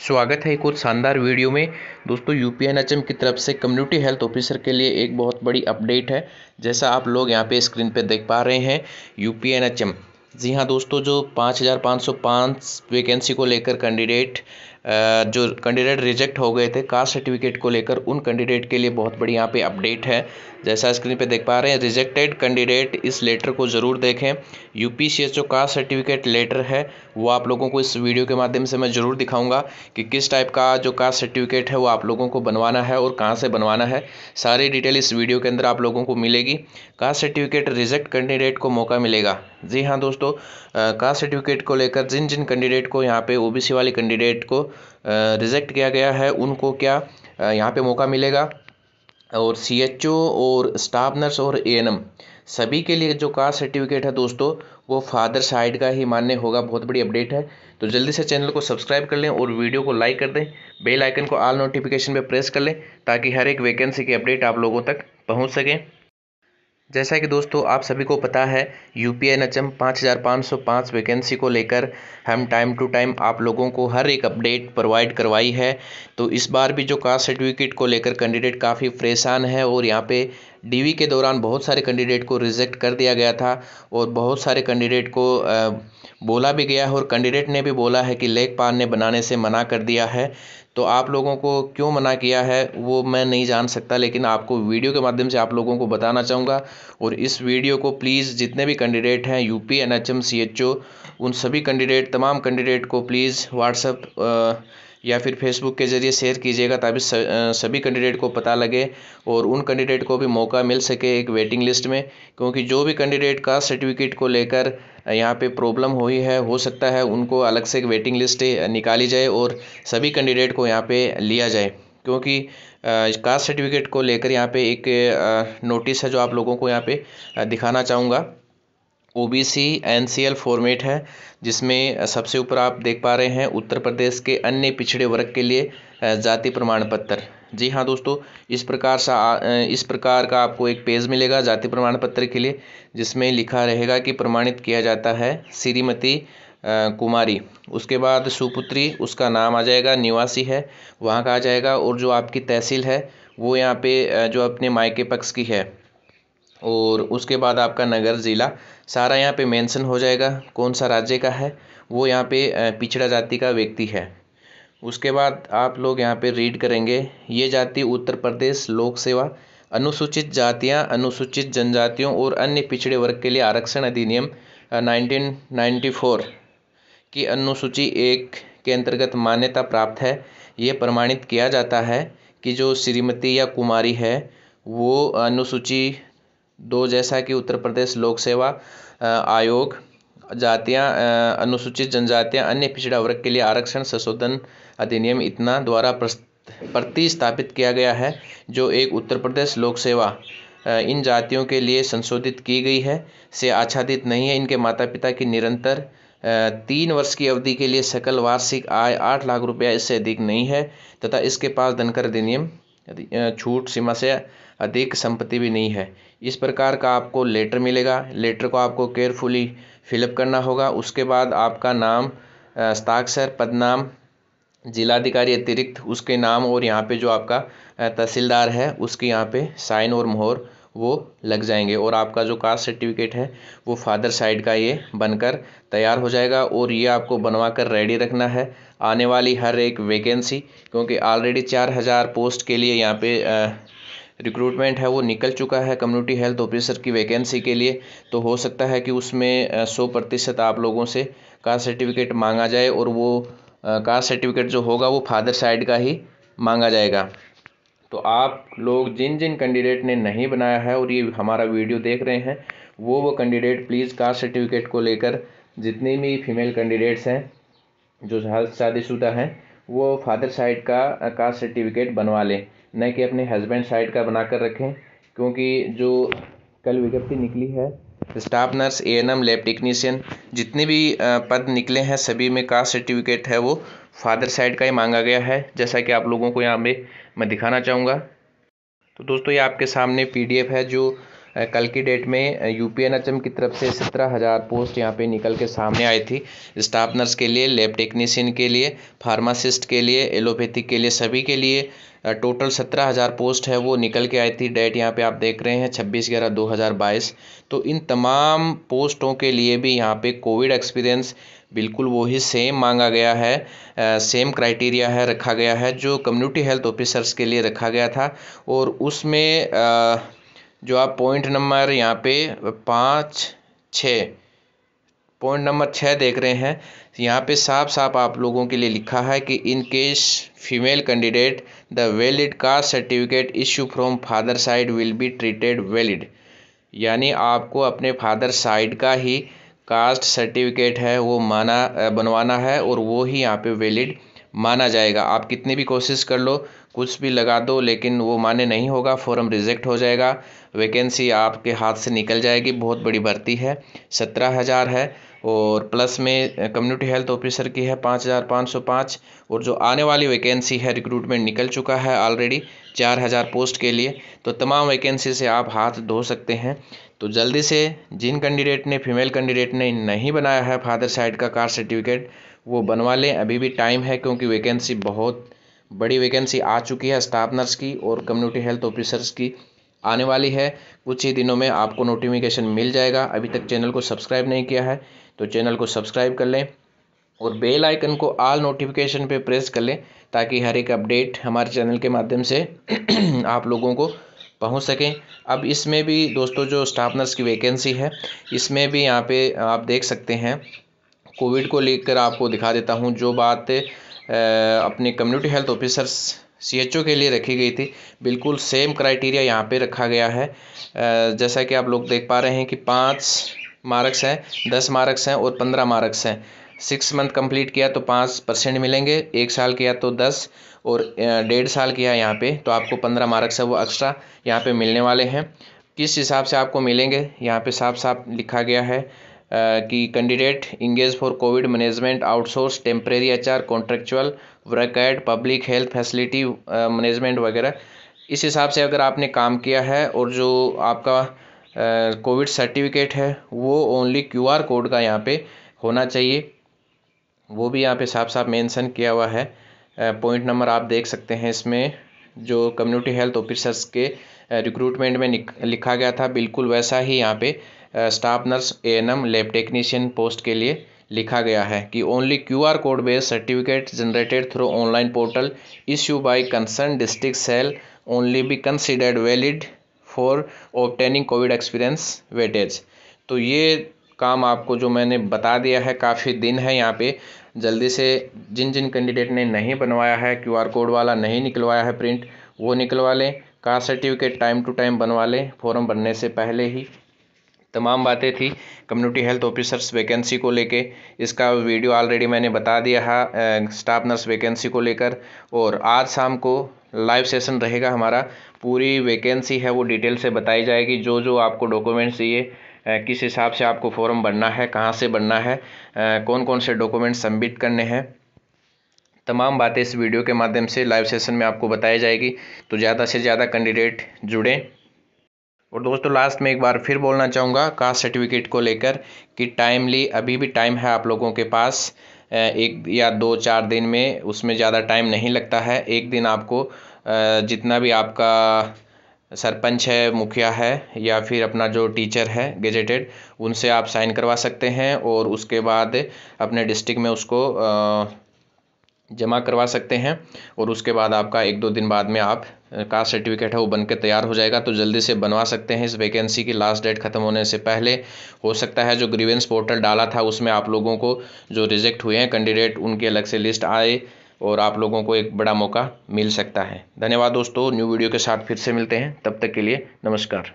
स्वागत है एक और शानदार वीडियो में दोस्तों यू पी एन की तरफ से कम्युनिटी हेल्थ ऑफिसर के लिए एक बहुत बड़ी अपडेट है जैसा आप लोग यहाँ पे स्क्रीन पे देख पा रहे हैं यू पी एन जी हाँ दोस्तों जो पाँच हज़ार पाँच सौ पाँच वैकेंसी को लेकर कैंडिडेट जो कैंडिडेट रिजेक्ट हो गए थे कास्ट सर्टिफिकेट को लेकर उन कैंडिडेट के लिए बहुत बड़ी यहाँ पे अपडेट है जैसा स्क्रीन पे देख पा रहे हैं रिजेक्टेड कैंडिडेट इस लेटर को ज़रूर देखें यू पी जो कास्ट सर्टिफिकेट लेटर है वो आप लोगों को इस वीडियो के माध्यम से मैं ज़रूर दिखाऊँगा कि किस टाइप का जो कास्ट सर्टिफिकेट है वो आप लोगों को बनवाना है और कहाँ से बनवाना है सारी डिटेल इस वीडियो के अंदर आप लोगों को मिलेगी कास्ट सर्टिफिकेट रिजेक्ट कैंडिडेट को मौका मिलेगा जी हाँ दोस्तों कास्ट सर्टिफिकेट को लेकर जिन जिन कैंडिडेट को यहाँ पे सी वाले कैंडिडेट को रिजेक्ट किया गया है उनको क्या यहाँ पे मौका मिलेगा और सी एच ओ और स्टाफ नर्स और ए एन एम सभी के लिए जो कास्ट सर्टिफिकेट है दोस्तों वो फादर साइड का ही मान्य होगा बहुत बड़ी अपडेट है तो जल्दी से चैनल को सब्सक्राइब कर लें और वीडियो को लाइक कर दें बेल आइकन को ऑल नोटिफिकेशन पे प्रेस कर लें ताकि हर एक वैकेंसी की अपडेट आप लोगों तक पहुंच सकें जैसा कि दोस्तों आप सभी को पता है U P N H M पाँच हज़ार पाँच सौ पाँच वैकेंसी को लेकर हम टाइम टू टाइम आप लोगों को हर एक अपडेट प्रोवाइड करवाई है तो इस बार भी जो कास्ट सर्टिफिकेट को लेकर कैंडिडेट काफ़ी परेशान है और यहाँ पे डीवी के दौरान बहुत सारे कैंडिडेट को रिजेक्ट कर दिया गया था और बहुत सारे कैंडिडेट को आ, बोला भी गया है और कैंडिडेट ने भी बोला है कि लेखपाल ने बनाने से मना कर दिया है तो आप लोगों को क्यों मना किया है वो मैं नहीं जान सकता लेकिन आपको वीडियो के माध्यम से आप लोगों को बताना चाहूँगा और इस वीडियो को प्लीज़ जितने भी कैंडिडेट हैं यूपी एनएचएम सीएचओ उन सभी कैंडिडेट तमाम कैंडिडेट को प्लीज़ व्हाट्सअप या फिर फेसबुक के ज़रिए शेयर कीजिएगा ताकि सभी कैंडिडेट को पता लगे और उन कैंडिडेट को भी मौका मिल सके एक वेटिंग लिस्ट में क्योंकि जो भी कैंडिडेट का सर्टिफिकेट को लेकर यहाँ पे प्रॉब्लम हुई है हो सकता है उनको अलग से एक वेटिंग लिस्ट निकाली जाए और सभी कैंडिडेट को यहाँ पर लिया जाए क्योंकि कास्ट सर्टिफिकेट को लेकर यहाँ पे एक नोटिस है जो आप लोगों को यहाँ पे दिखाना चाहूँगा O B C N C L format है जिसमें सबसे ऊपर आप देख पा रहे हैं उत्तर प्रदेश के अन्य पिछड़े वर्ग के लिए जाति प्रमाण पत्र जी हाँ दोस्तों इस प्रकार सा इस प्रकार का आपको एक पेज मिलेगा जाति प्रमाण पत्र के लिए जिसमें लिखा रहेगा कि प्रमाणित किया जाता है श्रीमती कुमारी उसके बाद सुपुत्री उसका नाम आ जाएगा निवासी है वहाँ का आ जाएगा और जो आपकी तहसील है वो यहाँ पे जो अपने मायके पक्ष की है और उसके बाद आपका नगर ज़िला सारा यहाँ पे मेंशन हो जाएगा कौन सा राज्य का है वो यहाँ पे पिछड़ा जाति का व्यक्ति है उसके बाद आप लोग यहाँ पे रीड करेंगे ये जाति उत्तर प्रदेश लोक सेवा अनुसूचित जातियाँ अनुसूचित जनजातियों और अन्य पिछड़े वर्ग के लिए आरक्षण अधिनियम नाइनटीन की अनुसूची एक के अंतर्गत मान्यता प्राप्त है ये प्रमाणित किया जाता है कि जो श्रीमती या कुमारी है वो अनुसूची दो जैसा कि उत्तर प्रदेश लोक सेवा आयोग जातियाँ अनुसूचित जनजातियाँ अन्य पिछड़ा वर्ग के लिए आरक्षण संशोधन अधिनियम इतना द्वारा प्रतिस्थापित किया गया है जो एक उत्तर प्रदेश लोक सेवा इन जातियों के लिए संशोधित की गई है से आच्छादित नहीं है इनके माता पिता की निरंतर तीन वर्ष की अवधि के लिए सकल वार्षिक आय आठ लाख रुपया इससे अधिक नहीं है तथा इसके पास धनकर अधिनियम छूट सीमा से अधिक संपत्ति भी नहीं है इस प्रकार का आपको लेटर मिलेगा लेटर को आपको केयरफुली फिलअप करना होगा उसके बाद आपका नाम हस्ताक्षर पदनाम जिलाधिकारी अतिरिक्त उसके नाम और यहाँ पे जो आपका तहसीलदार है उसके यहाँ पे साइन और मोहर वो लग जाएंगे और आपका जो कास्ट सर्टिफिकेट है वो फादर साइड का ये बनकर तैयार हो जाएगा और ये आपको बनवा कर रेडी रखना है आने वाली हर एक वैकेंसी क्योंकि ऑलरेडी चार हज़ार पोस्ट के लिए यहाँ पे रिक्रूटमेंट है वो निकल चुका है कम्युनिटी हेल्थ ऑफिसर की वैकेंसी के लिए तो हो सकता है कि उसमें सौ प्रतिशत आप लोगों से कास्ट सर्टिफिकेट मांगा जाए और वो कास्ट सर्टिफिकेट जो होगा वो फादर साइड का ही मांगा जाएगा तो आप लोग जिन जिन कैंडिडेट ने नहीं बनाया है और ये हमारा वीडियो देख रहे हैं वो वो कैंडिडेट प्लीज़ कास्ट सर्टिफिकेट को लेकर जितनी भी फीमेल कैंडिडेट्स हैं जो शादीशुदा हैं वो फादर साइड का कास्ट सर्टिफिकेट बनवा लें न कि अपने हस्बैंड साइड का बना रखें क्योंकि जो कल विज्ञप्ति निकली है staff nurse A N M lab technician जितने भी पद निकले हैं सभी में कास्ट सर्टिफिकेट है वो फादर साइड का ही मांगा गया है जैसा कि आप लोगों को यहाँ पे मैं दिखाना चाहूँगा तो दोस्तों ये आपके सामने पीडीएफ है जो कल की डेट में यू पी की तरफ से सत्रह हज़ार पोस्ट यहाँ पे निकल के सामने आई थी स्टाफ नर्स के लिए लेब टेक्नीशियन के लिए फार्मासिस्ट के लिए एलोपैथिक के लिए सभी के लिए टोटल सत्रह हज़ार पोस्ट है वो निकल के आई थी डेट यहाँ पे आप देख रहे हैं छब्बीस ग्यारह दो हज़ार बाईस तो इन तमाम पोस्टों के लिए भी यहाँ पे कोविड एक्सपीरियंस बिल्कुल वही सेम मांगा गया है आ, सेम क्राइटेरिया है रखा गया है जो कम्युनिटी हेल्थ ऑफिसर्स के लिए रखा गया था और उसमें जो आप पॉइंट नंबर यहाँ पे पाँच छ पॉइंट नंबर छः देख रहे हैं यहाँ पे साफ साफ आप लोगों के लिए लिखा है कि in case female candidate the valid caste certificate issue from father side will be treated valid यानी आपको अपने फादर साइड का ही कास्ट सर्टिफिकेट है वो माना बनवाना है और वो ही यहाँ पे वैलिड माना जाएगा आप कितनी भी कोशिश कर लो कुछ भी लगा दो लेकिन वो माने नहीं होगा फॉर्म रिजेक्ट हो जाएगा वैकेंसी आपके हाथ से निकल जाएगी बहुत बड़ी भर्ती है सत्रह हज़ार है और प्लस में कम्युनिटी हेल्थ ऑफिसर की है पाँच हज़ार पाँच सौ पाँच और जो आने वाली वैकेंसी है रिक्रूटमेंट निकल चुका है ऑलरेडी चार हज़ार पोस्ट के लिए तो तमाम वैकेंसी से आप हाथ धो सकते हैं तो जल्दी से जिन कैंडिडेट ने फीमेल कैंडिडेट ने नहीं बनाया है फादर साइड का कार सर्टिफिकेट वो बनवा लें अभी भी टाइम है क्योंकि वैकेंसी बहुत बड़ी वैकेंसी आ चुकी है स्टाफ नर्स की और कम्युनिटी हेल्थ ऑफिसर्स की आने वाली है कुछ ही दिनों में आपको नोटिफिकेशन मिल जाएगा अभी तक चैनल को सब्सक्राइब नहीं किया है तो चैनल को सब्सक्राइब कर लें और बेल आइकन को आल नोटिफिकेशन पे प्रेस कर लें ताकि हर एक अपडेट हमारे चैनल के माध्यम से आप लोगों को पहुंच सकें अब इसमें भी दोस्तों जो स्टाफ नर्स की वैकेंसी है इसमें भी यहाँ पे आप देख सकते हैं कोविड को लेकर आपको दिखा देता हूँ जो बात अपने community health officers C H O के लिए रखी गई थी बिल्कुल सेम क्राइटेरिया यहाँ पे रखा गया है जैसा कि आप लोग देख पा रहे हैं कि पाँच मार्क्स हैं दस मार्क्स हैं और पंद्रह मार्क्स हैं सिक्स मंथ कंप्लीट किया तो पाँच परसेंट मिलेंगे एक साल किया तो दस और डेढ़ साल किया यहाँ पे तो आपको पंद्रह मार्क्स है वो एक्स्ट्रा यहाँ पे मिलने वाले हैं किस हिसाब से आपको मिलेंगे यहाँ पे साफ साफ लिखा गया है कि candidate engage for covid management outsource temporary or contractual work and public health facility management वगैरह इस हिसाब से अगर आपने काम किया है और जो आपका कोविड सर्टिफिकेट है वो ओनली क्यू आर कोड का यहाँ पे होना चाहिए वो भी यहाँ पे साफ साफ मेंशन किया हुआ है पॉइंट नंबर आप देख सकते हैं इसमें जो कम्युनिटी हेल्थ ऑफिसर्स के रिक्रूटमेंट में लिखा गया था बिल्कुल वैसा ही यहाँ पे staff nurse A N M lab technician post के लिए लिखा गया है कि only Q R code based certificate generated through online portal issue by concern district cell only be considered valid for obtaining covid experience weightage तो ये काम आपको जो मैंने बता दिया है काफ़ी दिन है यहाँ पे जल्दी से जिन जिन कैंडिडेट ने नहीं बनवाया है क्यू आर कोड वाला नहीं निकलवाया है प्रिंट वो निकलवा लें caste certificate time to time बनवा लें फॉर्म भरने से पहले ही तमाम बातें थी कम्युनिटी हेल्थ ऑफिसर्स वैकेंसी को लेके इसका वीडियो ऑलरेडी मैंने बता दिया है स्टाफ नर्स वैकेंसी को लेकर और आज शाम को लाइव सेशन रहेगा हमारा पूरी वैकेंसी है वो डिटेल से बताई जाएगी जो जो आपको डॉक्यूमेंट्स चाहिए किस हिसाब से आपको फॉर्म भरना है कहाँ से भरना है कौन कौन से डॉक्यूमेंट सबमिट करने हैं तमाम बातें इस वीडियो के माध्यम से लाइव सेशन में आपको बताई जाएगी तो ज़्यादा से ज़्यादा कैंडिडेट जुड़ें और दोस्तों लास्ट में एक बार फिर बोलना चाहूँगा कास्ट सर्टिफिकेट को लेकर कि टाइमली अभी भी टाइम है आप लोगों के पास एक या दो चार दिन में उसमें ज़्यादा टाइम नहीं लगता है एक दिन आपको जितना भी आपका सरपंच है मुखिया है या फिर अपना जो टीचर है गेजेटेड उनसे आप साइन करवा सकते हैं और उसके बाद अपने डिस्ट्रिक्ट में उसको जमा करवा सकते हैं और उसके बाद आपका एक दो दिन बाद में आप कास्ट सर्टिफिकेट है वो बन के तैयार हो जाएगा तो जल्दी से बनवा सकते हैं इस वैकेंसी की लास्ट डेट खत्म होने से पहले हो सकता है जो ग्रीवेंस पोर्टल डाला था उसमें आप लोगों को जो रिजेक्ट हुए हैं कैंडिडेट उनके अलग से लिस्ट आए और आप लोगों को एक बड़ा मौका मिल सकता है धन्यवाद दोस्तों न्यू वीडियो के साथ फिर से मिलते हैं तब तक के लिए नमस्कार